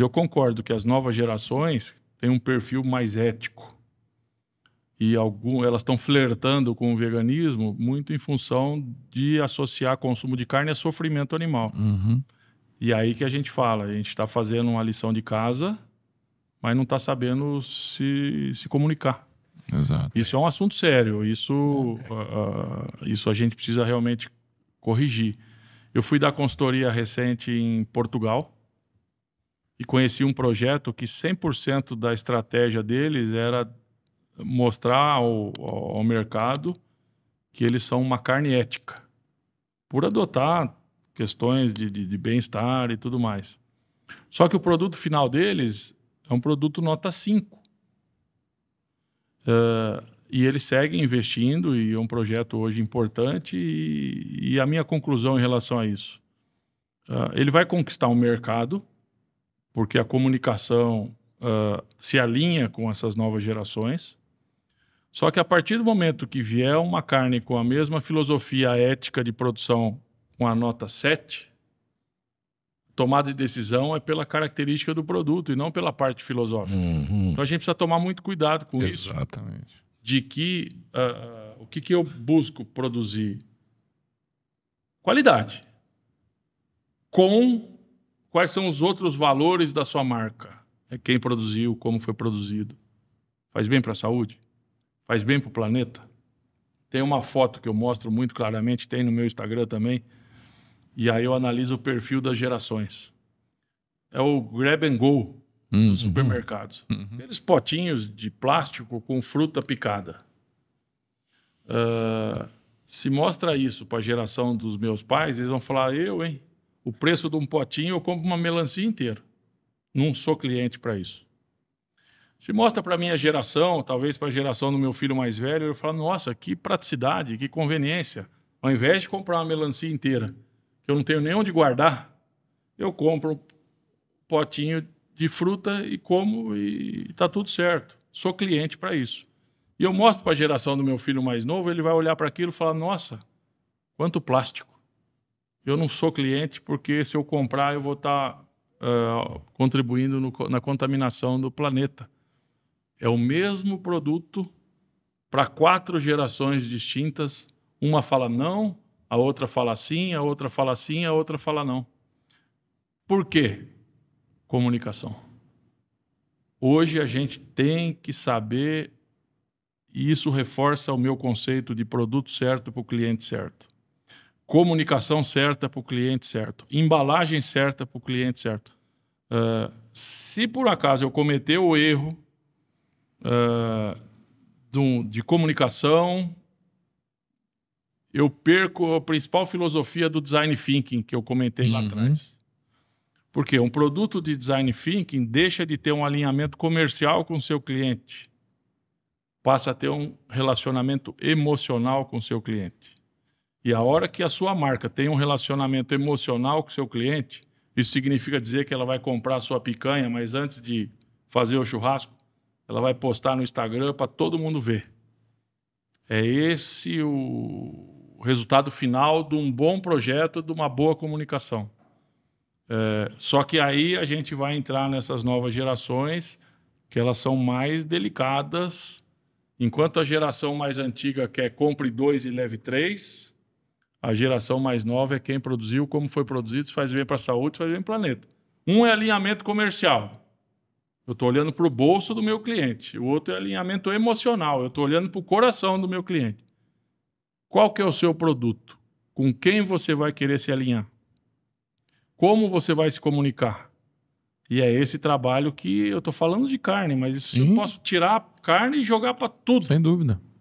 Eu concordo que as novas gerações têm um perfil mais ético. E algum, elas estão flertando com o veganismo muito em função de associar consumo de carne a sofrimento animal. Uhum. E aí que a gente fala, a gente está fazendo uma lição de casa, mas não está sabendo se, se comunicar. Exato. Isso é um assunto sério, isso, uh, isso a gente precisa realmente corrigir. Eu fui dar consultoria recente em Portugal, e conheci um projeto que 100% da estratégia deles era mostrar ao, ao, mercado que eles são uma carne ética, por adotar questões de, de, de bem-estar e tudo mais. Só que o produto final deles é um produto nota 5. Uh, eh, e eles seguem investindo e é um projeto hoje importante. E, e a minha conclusão em relação a isso, uh, ele vai conquistar um mercado porque a comunicação uh, se alinha com essas novas gerações. Só que a partir do momento que vier uma carne com a mesma filosofia ética de produção com a nota 7, tomada de decisão é pela característica do produto e não pela parte filosófica. Uhum. Então a gente precisa tomar muito cuidado com Exatamente. isso. Exatamente. De que uh, uh, o que, que eu busco produzir? Qualidade. Com quais são os outros valores da sua marca. É quem produziu, como foi produzido. Faz bem para a saúde? Faz bem para o planeta? Tem uma foto que eu mostro muito claramente, tem no meu Instagram também. E aí eu analiso o perfil das gerações. É o grab and go uhum. dos supermercados. Uhum. Aqueles potinhos de plástico com fruta picada. Uh, se mostra isso para a geração dos meus pais, eles vão falar, eu, hein? o preço de um potinho, eu compro uma melancia inteira. Não sou cliente para isso. Se mostra para a minha geração, talvez para a geração do meu filho mais velho, eu falo, nossa, que praticidade, que conveniência. Ao invés de comprar uma melancia inteira, que eu não tenho nem onde guardar, eu compro um potinho de fruta e como e está tudo certo. Sou cliente para isso. E eu mostro para a geração do meu filho mais novo, ele vai olhar para aquilo e falar, nossa, quanto plástico eu não sou cliente porque se eu comprar eu vou tá, estar uh, contribuindo no, na contaminação do planeta. É o mesmo produto para quatro gerações distintas. Uma fala não, a outra fala sim, a outra fala sim, a outra fala não. Por quê? Comunicação. Hoje a gente tem que saber, e isso reforça o meu conceito de produto certo para o cliente certo comunicação certa para o cliente certo, embalagem certa para o cliente certo. Uh, se por acaso eu cometer o erro uh, de, de comunicação, eu perco a principal filosofia do design thinking que eu comentei uhum. lá atrás. Porque um produto de design thinking deixa de ter um alinhamento comercial com o seu cliente, passa a ter um relacionamento emocional com o seu cliente. E a hora que a sua marca tem um relacionamento emocional com o seu cliente, isso significa dizer que ela vai comprar a sua picanha, mas antes de fazer o churrasco, ela vai postar no Instagram para todo mundo ver. É esse o resultado final de um bom projeto, de uma boa comunicação. É, só que aí a gente vai entrar nessas novas gerações, que elas são mais delicadas. Enquanto a geração mais antiga quer compre dois e leve três, a geração mais nova é quem produziu, como foi produzido, se faz bem para a saúde, se faz bem para o planeta. Um é alinhamento comercial. Eu estou olhando para o bolso do meu cliente. O outro é alinhamento emocional. Eu estou olhando para o coração do meu cliente. Qual que é o seu produto? Com quem você vai querer se alinhar? Como você vai se comunicar? E é esse trabalho que eu estou falando de carne, mas isso eu uhum. posso tirar carne e jogar para tudo. Sem dúvida.